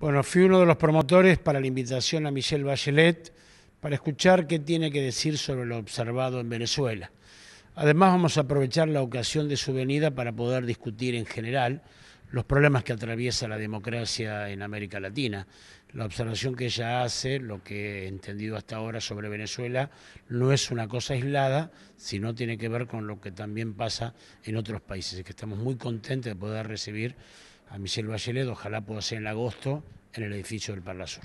Bueno, fui uno de los promotores para la invitación a Michelle Bachelet para escuchar qué tiene que decir sobre lo observado en Venezuela. Además, vamos a aprovechar la ocasión de su venida para poder discutir en general los problemas que atraviesa la democracia en América Latina. La observación que ella hace, lo que he entendido hasta ahora sobre Venezuela, no es una cosa aislada, sino tiene que ver con lo que también pasa en otros países. que estamos muy contentos de poder recibir a Michelle Bachelet, ojalá pueda ser en agosto en el edificio del Palacio.